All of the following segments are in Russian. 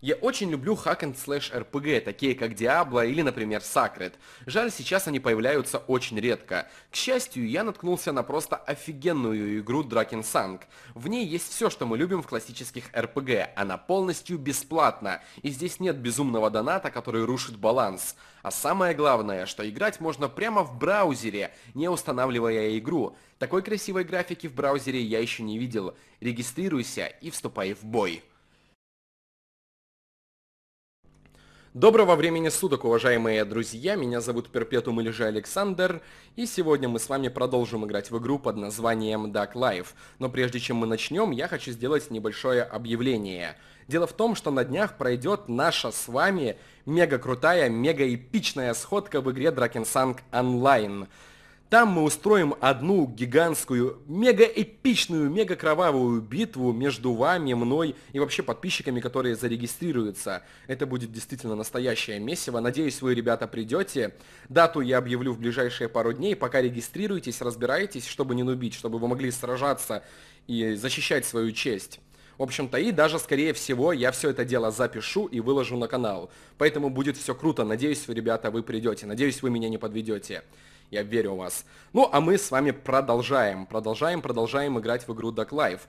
Я очень люблю hack and slash RPG, такие как Diablo или, например, Sacred. Жаль, сейчас они появляются очень редко. К счастью, я наткнулся на просто офигенную игру Drakensang. В ней есть все, что мы любим в классических RPG. Она полностью бесплатна, и здесь нет безумного доната, который рушит баланс. А самое главное, что играть можно прямо в браузере, не устанавливая игру. Такой красивой графики в браузере я еще не видел. Регистрируйся и вступай в бой. Доброго времени суток, уважаемые друзья, меня зовут Перпетум или же Александр, и сегодня мы с вами продолжим играть в игру под названием Duck Life. Но прежде чем мы начнем, я хочу сделать небольшое объявление. Дело в том, что на днях пройдет наша с вами мега крутая, мега эпичная сходка в игре Dragon Drakensang Online. Там мы устроим одну гигантскую, мега-эпичную, мега-кровавую битву между вами, мной и вообще подписчиками, которые зарегистрируются. Это будет действительно настоящее месиво. Надеюсь, вы, ребята, придете. Дату я объявлю в ближайшие пару дней. Пока регистрируйтесь, разбирайтесь, чтобы не нубить, чтобы вы могли сражаться и защищать свою честь. В общем-то, и даже, скорее всего, я все это дело запишу и выложу на канал. Поэтому будет все круто. Надеюсь, вы, ребята, вы придете. Надеюсь, вы меня не подведете. Я верю в вас. Ну, а мы с вами продолжаем, продолжаем, продолжаем играть в игру Duck Life.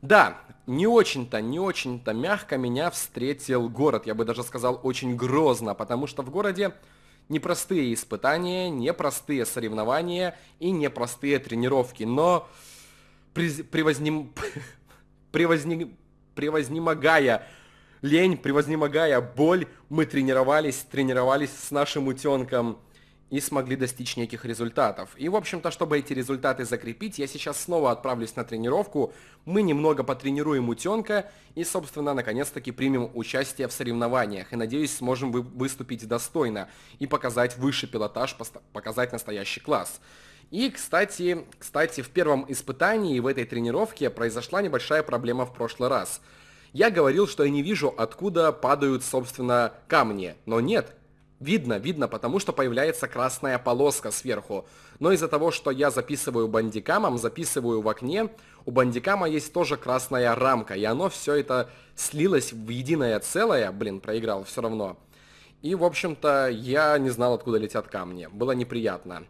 Да, не очень-то, не очень-то мягко меня встретил город. Я бы даже сказал, очень грозно, потому что в городе непростые испытания, непростые соревнования и непростые тренировки. Но през... превознем... превознем... превознемогая лень, превознемогая боль, мы тренировались, тренировались с нашим утенком и смогли достичь неких результатов. И, в общем-то, чтобы эти результаты закрепить, я сейчас снова отправлюсь на тренировку, мы немного потренируем утенка и, собственно, наконец-таки примем участие в соревнованиях. И, надеюсь, сможем вы выступить достойно и показать высший пилотаж, показать настоящий класс. И, кстати, кстати, в первом испытании в этой тренировке произошла небольшая проблема в прошлый раз. Я говорил, что я не вижу, откуда падают, собственно, камни. Но нет, Видно, видно, потому что появляется красная полоска сверху. Но из-за того, что я записываю бандикамом, записываю в окне, у бандикама есть тоже красная рамка, и оно все это слилось в единое целое. Блин, проиграл все равно. И, в общем-то, я не знал, откуда летят камни. Было неприятно.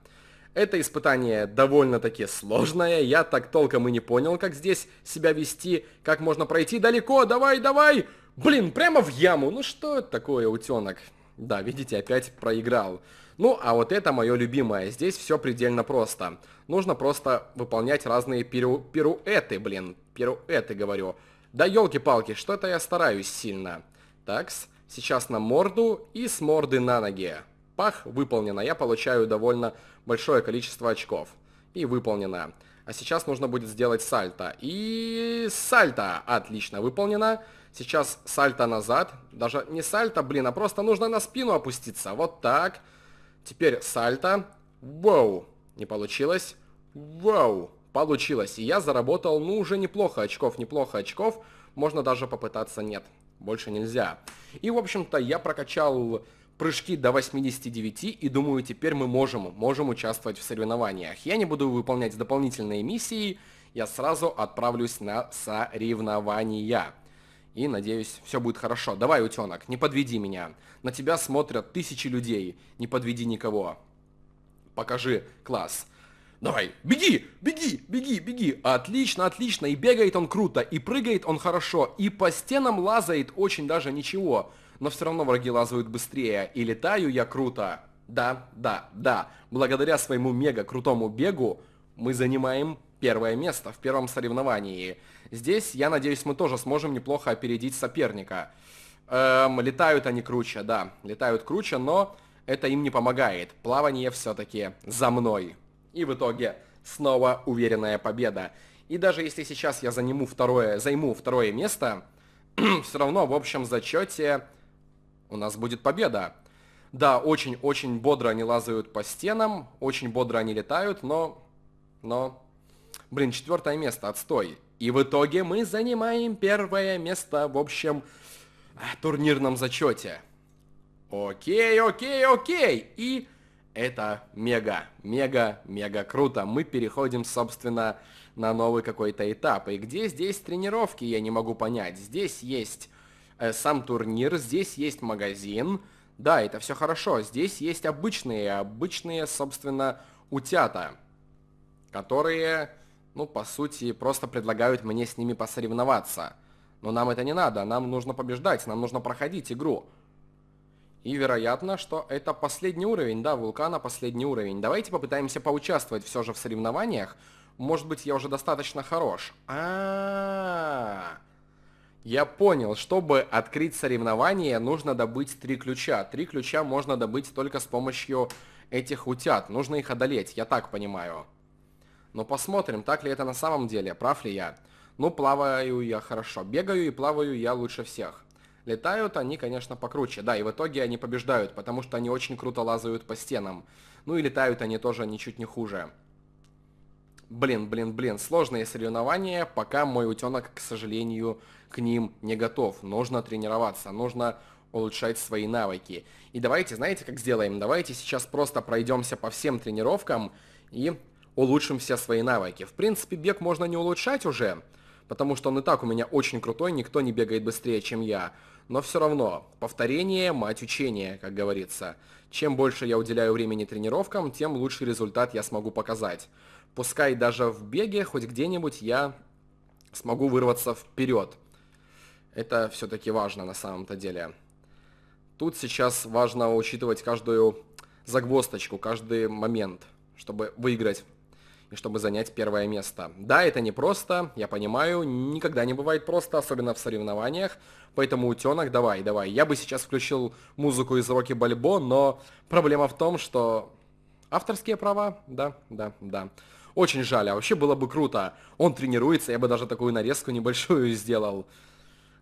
Это испытание довольно-таки сложное, я так толком и не понял, как здесь себя вести, как можно пройти далеко, давай, давай! Блин, прямо в яму, ну что это такое, утенок? Да, видите, опять проиграл. Ну, а вот это мое любимое. Здесь все предельно просто. Нужно просто выполнять разные пиру... пируэты, блин. Пируэты, говорю. Да елки-палки, что-то я стараюсь сильно. Такс, сейчас на морду и с морды на ноги. Пах, выполнено. Я получаю довольно большое количество очков. И выполнено. А сейчас нужно будет сделать сальто. И сальто отлично выполнено. Сейчас сальто назад. Даже не сальто, блин, а просто нужно на спину опуститься. Вот так. Теперь сальто. Вау. Не получилось. Вау. Получилось. И я заработал, ну, уже неплохо очков, неплохо очков. Можно даже попытаться, нет. Больше нельзя. И, в общем-то, я прокачал прыжки до 89, и думаю, теперь мы можем, можем участвовать в соревнованиях. Я не буду выполнять дополнительные миссии, я сразу отправлюсь на соревнования. И, надеюсь, все будет хорошо. Давай, утенок, не подведи меня. На тебя смотрят тысячи людей. Не подведи никого. Покажи класс. Давай, беги, беги, беги, беги. Отлично, отлично. И бегает он круто, и прыгает он хорошо, и по стенам лазает очень даже ничего но все равно враги лазают быстрее, и летаю я круто. Да, да, да. Благодаря своему мега-крутому бегу мы занимаем первое место в первом соревновании. Здесь, я надеюсь, мы тоже сможем неплохо опередить соперника. Эм, летают они круче, да, летают круче, но это им не помогает. Плавание все-таки за мной. И в итоге снова уверенная победа. И даже если сейчас я заниму второе, займу второе место, все равно в общем зачете у нас будет победа. Да, очень-очень бодро они лазают по стенам, очень бодро они летают, но... Но... Блин, четвертое место, отстой. И в итоге мы занимаем первое место в общем э, турнирном зачете. Окей, окей, окей. И это мега, мега, мега круто. Мы переходим, собственно, на новый какой-то этап. И где здесь тренировки, я не могу понять. Здесь есть э, сам турнир, здесь есть магазин. Да, это все хорошо. Здесь есть обычные, обычные, собственно, утята, которые, ну, по сути, просто предлагают мне с ними посоревноваться. Но нам это не надо, нам нужно побеждать, нам нужно проходить игру. И вероятно, что это последний уровень, да, вулкана последний уровень. Давайте попытаемся поучаствовать все же в соревнованиях. Может быть, я уже достаточно хорош. А, -а, -а, я понял, чтобы открыть соревнование, нужно добыть три ключа. Три ключа можно добыть только с помощью этих утят. Нужно их одолеть, я так понимаю. Но ну, посмотрим, так ли это на самом деле, прав ли я. Ну, плаваю я хорошо. Бегаю и плаваю я лучше всех. Летают они, конечно, покруче. Да, и в итоге они побеждают, потому что они очень круто лазают по стенам. Ну и летают они тоже ничуть не хуже блин, блин, блин, сложные соревнования, пока мой утенок, к сожалению, к ним не готов. Нужно тренироваться, нужно улучшать свои навыки. И давайте, знаете, как сделаем? Давайте сейчас просто пройдемся по всем тренировкам и улучшим все свои навыки. В принципе, бег можно не улучшать уже, потому что он и так у меня очень крутой, никто не бегает быстрее, чем я. Но все равно, повторение – мать учения, как говорится. Чем больше я уделяю времени тренировкам, тем лучший результат я смогу показать. Пускай даже в беге хоть где-нибудь я смогу вырваться вперед. Это все-таки важно на самом-то деле. Тут сейчас важно учитывать каждую загвоздочку, каждый момент, чтобы выиграть чтобы занять первое место. Да, это не просто, я понимаю, никогда не бывает просто, особенно в соревнованиях, поэтому утенок, давай, давай. Я бы сейчас включил музыку из Рокки Бальбо, но проблема в том, что авторские права, да, да, да. Очень жаль, а вообще было бы круто. Он тренируется, я бы даже такую нарезку небольшую сделал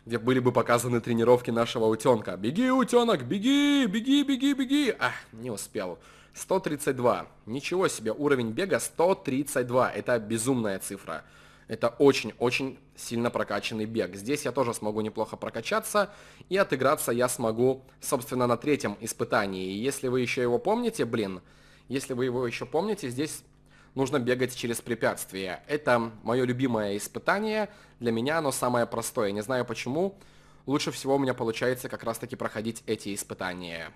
где были бы показаны тренировки нашего утенка. «Беги, утенок, беги, беги, беги, беги!» Ах, не успел. 132. Ничего себе, уровень бега 132. Это безумная цифра. Это очень-очень сильно прокачанный бег. Здесь я тоже смогу неплохо прокачаться, и отыграться я смогу, собственно, на третьем испытании. И если вы еще его помните, блин, если вы его еще помните, здесь нужно бегать через препятствия. Это мое любимое испытание, для меня оно самое простое. Не знаю почему, лучше всего у меня получается как раз-таки проходить эти испытания.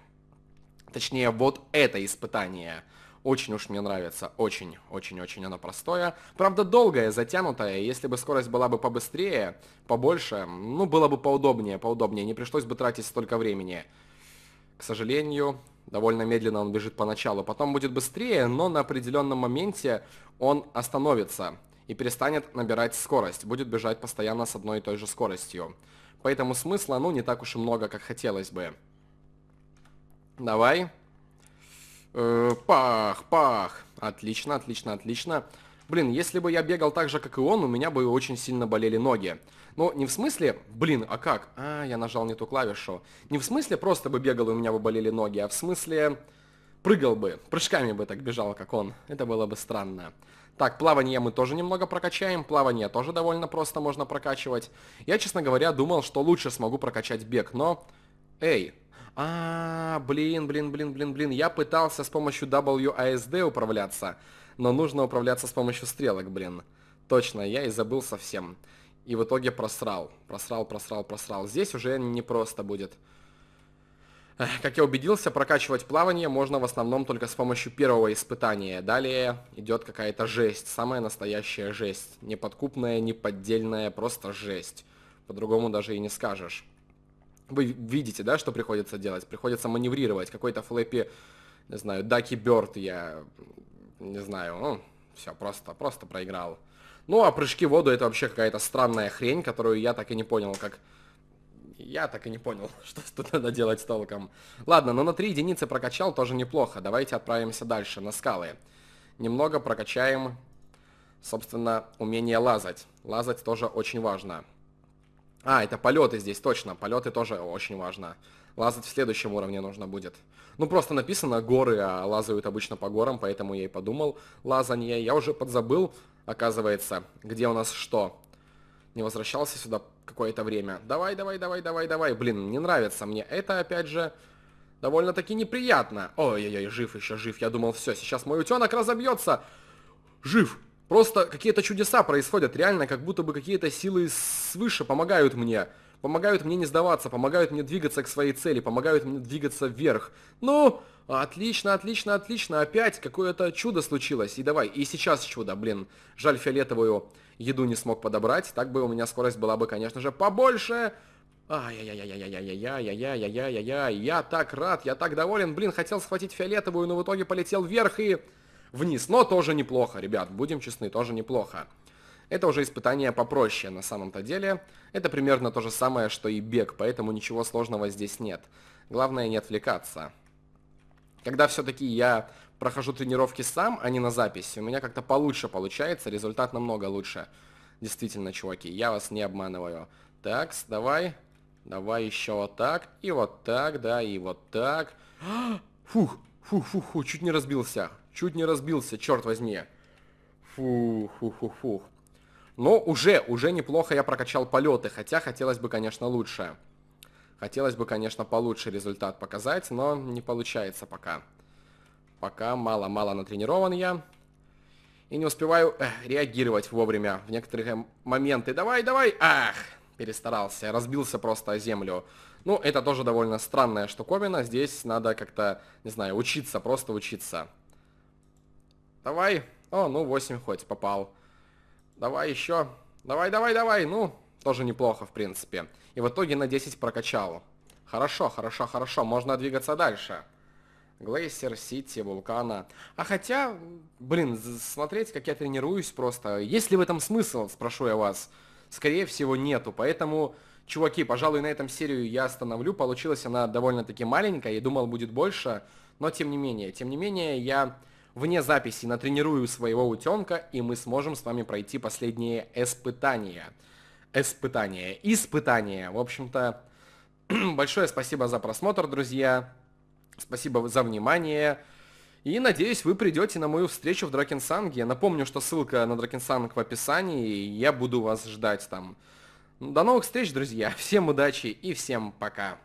Точнее, вот это испытание. Очень уж мне нравится, очень, очень-очень оно простое. Правда, долгое, затянутое, если бы скорость была бы побыстрее, побольше, ну, было бы поудобнее, поудобнее, не пришлось бы тратить столько времени. К сожалению, довольно медленно он бежит поначалу, потом будет быстрее, но на определенном моменте он остановится и перестанет набирать скорость, будет бежать постоянно с одной и той же скоростью. Поэтому смысла, ну, не так уж и много, как хотелось бы. Давай. Э, пах, пах. Отлично, отлично, отлично. Блин, если бы я бегал так же, как и он, у меня бы очень сильно болели ноги. Но не в смысле, блин, а как? А, я нажал не ту клавишу. Не в смысле просто бы бегал, и у меня бы болели ноги, а в смысле прыгал бы, прыжками бы так бежал, как он. Это было бы странно. Так, плавание мы тоже немного прокачаем, плавание тоже довольно просто можно прокачивать. Я, честно говоря, думал, что лучше смогу прокачать бег, но... Эй, а, блин, блин, блин, блин, блин. Я пытался с помощью WASD управляться, но нужно управляться с помощью стрелок, блин. Точно, я и забыл совсем. И в итоге просрал. Просрал, просрал, просрал. Здесь уже не просто будет. Как я убедился, прокачивать плавание можно в основном только с помощью первого испытания. Далее идет какая-то жесть. Самая настоящая жесть. Неподкупная, неподдельная, просто жесть. По-другому даже и не скажешь вы видите, да, что приходится делать. Приходится маневрировать. Какой-то флэппи, не знаю, Даки Бёрд я, не знаю, ну, все, просто, просто проиграл. Ну, а прыжки в воду это вообще какая-то странная хрень, которую я так и не понял, как... Я так и не понял, что тут надо делать с толком. Ладно, но на 3 единицы прокачал тоже неплохо. Давайте отправимся дальше, на скалы. Немного прокачаем, собственно, умение лазать. Лазать тоже очень важно. А, это полеты здесь, точно. Полеты тоже очень важно. Лазать в следующем уровне нужно будет. Ну, просто написано горы, а лазают обычно по горам, поэтому я и подумал лазанье. Я уже подзабыл, оказывается, где у нас что. Не возвращался сюда какое-то время. Давай, давай, давай, давай, давай. Блин, не нравится мне это, опять же, довольно-таки неприятно. Ой-ой-ой, жив еще, жив. Я думал, все, сейчас мой утенок разобьется. Жив, Просто какие-то чудеса происходят, реально, как будто бы какие-то силы свыше помогают мне. Помогают мне не сдаваться, помогают мне двигаться к своей цели, помогают мне двигаться вверх. Ну, отлично, отлично, отлично, опять какое-то чудо случилось. И давай, и сейчас чудо, блин. Жаль, фиолетовую еду не смог подобрать, так бы у меня скорость была бы, конечно же, побольше. Ай-яй-яй-яй-яй-яй-яй-яй-яй-яй-яй-яй-яй, я так рад, я так доволен. Блин, хотел схватить фиолетовую, но в итоге полетел вверх и вниз. Но тоже неплохо, ребят, будем честны, тоже неплохо. Это уже испытание попроще на самом-то деле. Это примерно то же самое, что и бег, поэтому ничего сложного здесь нет. Главное не отвлекаться. Когда все-таки я прохожу тренировки сам, а не на записи, у меня как-то получше получается, результат намного лучше. Действительно, чуваки, я вас не обманываю. Так, давай. Давай еще вот так. И вот так, да, и вот так. Фух, фух, фух, фух, чуть не разбился. Чуть не разбился, черт возьми. Фух, фух, фух, фух. Но уже, уже неплохо я прокачал полеты, хотя хотелось бы, конечно, лучше. Хотелось бы, конечно, получше результат показать, но не получается пока. Пока мало-мало натренирован я. И не успеваю эх, реагировать вовремя в некоторые моменты. Давай, давай! Ах! Перестарался, разбился просто о землю. Ну, это тоже довольно странная штуковина. Здесь надо как-то, не знаю, учиться, просто учиться. Давай. О, ну 8 хоть, попал. Давай еще. Давай, давай, давай. Ну, тоже неплохо, в принципе. И в итоге на 10 прокачал. Хорошо, хорошо, хорошо. Можно двигаться дальше. Глейсер, Сити, Вулкана. А хотя, блин, смотреть, как я тренируюсь просто. Есть ли в этом смысл, спрошу я вас? Скорее всего, нету. Поэтому, чуваки, пожалуй, на этом серию я остановлю. Получилась она довольно-таки маленькая. Я думал, будет больше. Но, тем не менее, тем не менее, я Вне записи натренирую своего утенка, и мы сможем с вами пройти последние испытания. Испытания. Испытания. В общем-то, большое спасибо за просмотр, друзья. Спасибо за внимание. И надеюсь, вы придете на мою встречу в Дракенсанге. Напомню, что ссылка на Дракенсанг в описании, и я буду вас ждать там. До новых встреч, друзья. Всем удачи и всем пока.